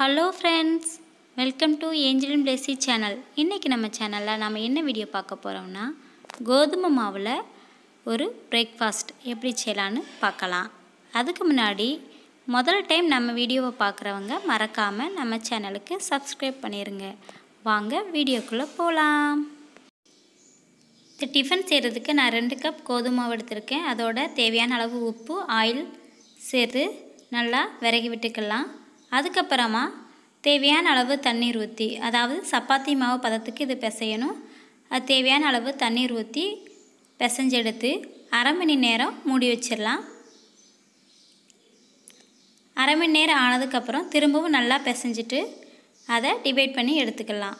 hello friends welcome to Angeline Blessy channel இன்றைக்கி நம்ம சேனலில் நம்ம என்ன வீடியோ பார்க்க போகிறோம்னா கோதுமை மாவில் ஒரு பிரேக்ஃபாஸ்ட் எப்படி செய்யலான்னு பார்க்கலாம் அதுக்கு முன்னாடி முதல் டைம் நம்ம வீடியோவை பார்க்குறவங்க மறக்காமல் நம்ம சேனலுக்கு சப்ஸ்கிரைப் பண்ணிடுங்க வாங்க வீடியோக்குள்ளே போகலாம் இந்த டிஃபன் செய்கிறதுக்கு நான் ரெண்டு கப் கோதுமை மாவு எடுத்திருக்கேன் அதோட தேவையான அளவு உப்பு ஆயில் சேர்த்து நல்லா விறகி விட்டுக்கலாம் அதுக்கப்புறமா தேவையான அளவு தண்ணீர் ஊற்றி அதாவது சப்பாத்தி மாவு பதத்துக்கு இது பிசையணும் அது தேவையான அளவு தண்ணீர் ஊற்றி பிசைஞ்செடுத்து அரை மணி நேரம் மூடி வச்சிடலாம் அரை மணி நேரம் ஆனதுக்கப்புறம் திரும்பவும் நல்லா பிசைஞ்சிட்டு அதை டிவைட் பண்ணி எடுத்துக்கலாம்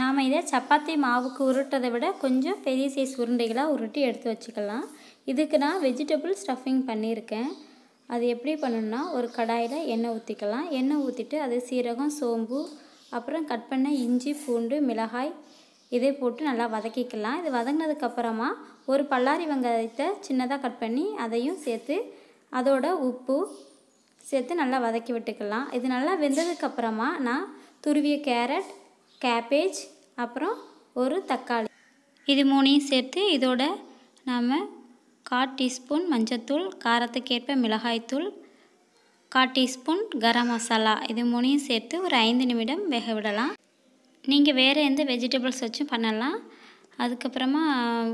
நாம் இதை சப்பாத்தி மாவுக்கு உருட்டதை விட கொஞ்சம் பெரிய சைஸ் உருண்டைகளாக உருட்டி எடுத்து வச்சுக்கலாம் இதுக்கு நான் வெஜிடபிள் ஸ்டஃபிங் பண்ணியிருக்கேன் அது எப்படி பண்ணணும்னா ஒரு கடாயில் எண்ணெய் ஊற்றிக்கலாம் எண்ணெய் ஊற்றிட்டு அது சீரகம் சோம்பு அப்புறம் கட் பண்ண இஞ்சி பூண்டு மிளகாய் இதை போட்டு நல்லா வதக்கிக்கலாம் இது வதங்கினதுக்கப்புறமா ஒரு பல்லாரி வெங்காயத்தை சின்னதாக கட் பண்ணி அதையும் சேர்த்து அதோட உப்பு சேர்த்து நல்லா வதக்கி விட்டுக்கலாம் இது நல்லா வெந்ததுக்கப்புறமா நான் துருவிய கேரட் கேபேஜ் அப்புறம் ஒரு தக்காளி இது மூணையும் சேர்த்து இதோட நாம் கால் டீஸ்பூன் மஞ்சத்தூள் காரத்துக்கேற்ப மிளகாய்த்தூள் கால் டீஸ்பூன் கரம் மசாலா இது மூணையும் சேர்த்து ஒரு ஐந்து நிமிடம் வேக விடலாம் நீங்கள் வேறு எந்த வெஜிடபிள்ஸ் வச்சும் பண்ணலாம் அதுக்கப்புறமா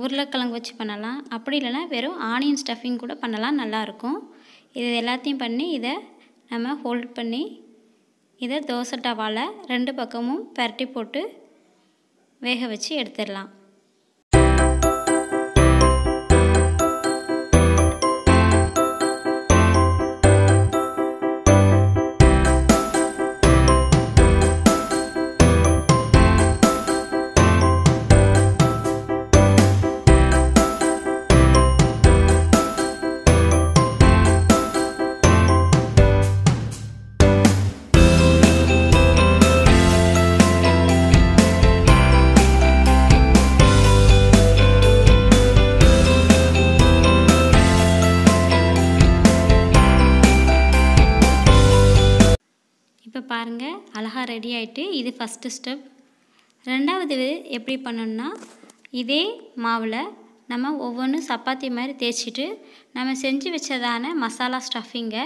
உருளைக்கிழங்கு வச்சு பண்ணலாம் அப்படி இல்லைனா வெறும் ஆனியன் ஸ்டஃபிங் கூட பண்ணலாம் நல்லாயிருக்கும் இது எல்லாத்தையும் பண்ணி இதை நம்ம ஹோல்ட் பண்ணி இதை தோசை டவாவில் ரெண்டு பக்கமும் பரட்டி போட்டு வேக வச்சு எடுத்துடலாம் பாருங்கள் அழகாக ரெடி ஆகிட்டு இது ஃபஸ்ட்டு ஸ்டெப் ரெண்டாவது எப்படி பண்ணணும்னா இதே மாவில் நம்ம ஒவ்வொன்றும் சப்பாத்தி மாதிரி தேய்ச்சிட்டு நம்ம செஞ்சு வச்சதான மசாலா ஸ்டஃபிங்கை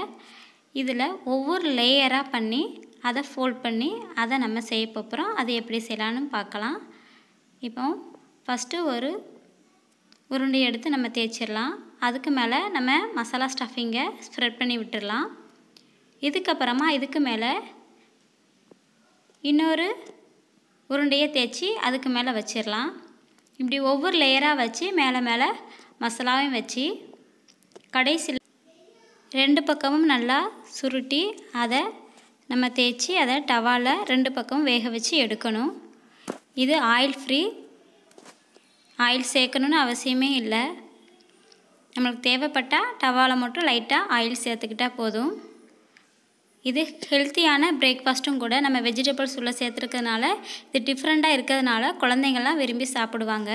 இதில் ஒவ்வொரு லேயராக பண்ணி அதை ஃபோல்ட் பண்ணி அதை நம்ம செய்ய போகிறோம் அது எப்படி செய்யலான்னு பார்க்கலாம் இப்போ ஃபஸ்ட்டு ஒரு உருண்டை எடுத்து நம்ம தேய்ச்சிடலாம் அதுக்கு மேலே நம்ம மசாலா ஸ்டஃபிங்கை ஸ்ப்ரெட் பண்ணி விட்டுடலாம் இதுக்கப்புறமா இதுக்கு மேலே இன்னொரு உருண்டையை தேய்ச்சி அதுக்கு மேலே வச்சிடலாம் இப்படி ஒவ்வொரு லேயராக வச்சு மேலே மேலே மசாலாவையும் வச்சு கடைசியில் ரெண்டு பக்கமும் நல்லா சுருட்டி அதை நம்ம தேய்ச்சி அதை டவாவில் ரெண்டு பக்கமும் வேக வச்சு எடுக்கணும் இது ஆயில் ஃப்ரீ ஆயில் சேர்க்கணுன்னு அவசியமே இல்லை நம்மளுக்கு தேவைப்பட்டால் டவாவில் மட்டும் லைட்டாக ஆயில் சேர்த்துக்கிட்டால் போதும் இது ஹெல்த்தியான பிரேக்ஃபாஸ்ட்டும் கூட நம்ம வெஜிடபிள்ஸ் உள்ளே சேர்த்துருக்கறனால இது டிஃப்ரெண்ட்டாக இருக்கிறதுனால குழந்தைங்கள்லாம் விரும்பி சாப்பிடுவாங்க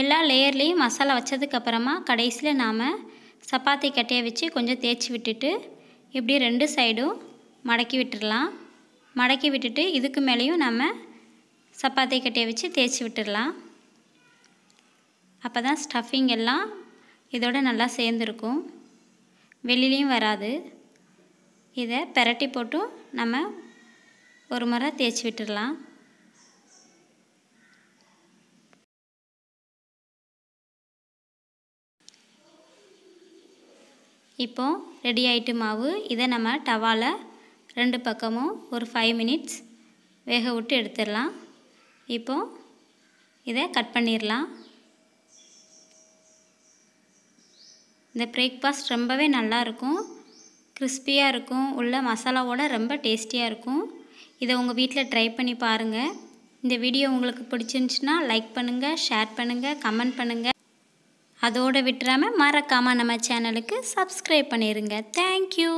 எல்லா லேயர்லேயும் மசாலா வச்சதுக்கப்புறமா கடைசியில் நாம் சப்பாத்தி கட்டையை வச்சு கொஞ்சம் தேய்ச்சி விட்டுட்டு இப்படி ரெண்டு சைடும் மடக்கி விட்டுடலாம் மடக்கி விட்டுட்டு இதுக்கு மேலேயும் நம்ம சப்பாத்தி கட்டையை வச்சு தேய்ச்சி விட்டுடலாம் அப்போ தான் ஸ்டஃபிங் எல்லாம் இதோட நல்லா சேர்ந்துருக்கும் வெளிலையும் வராது இதை பெரட்டி போட்டும் நம்ம ஒரு முறை தேய்ச்சி விட்டுடலாம் இப்போ ரெடி ஆயிட்டு மாவு இதை நம்ம டவாவில் ரெண்டு பக்கமும் ஒரு ஃபைவ் மினிட்ஸ் வேக விட்டு எடுத்துடலாம் இப்போது இதை கட் பண்ணிடலாம் இந்த பிரேக்ஃபாஸ்ட் ரொம்பவே நல்லாயிருக்கும் கிறிஸ்பியாக இருக்கும் உள்ள மசாலாவோட ரொம்ப டேஸ்டியாக இருக்கும் இதை உங்கள் வீட்டில் ட்ரை பண்ணி பாருங்கள் இந்த வீடியோ உங்களுக்கு பிடிச்சிருந்துச்சுன்னா லைக் பண்ணுங்கள் ஷேர் பண்ணுங்கள் கமெண்ட் பண்ணுங்கள் அதோடு விட்டுறாமல் மறக்காமல் நம்ம சேனலுக்கு சப்ஸ்கிரைப் பண்ணிடுங்க தேங்க்யூ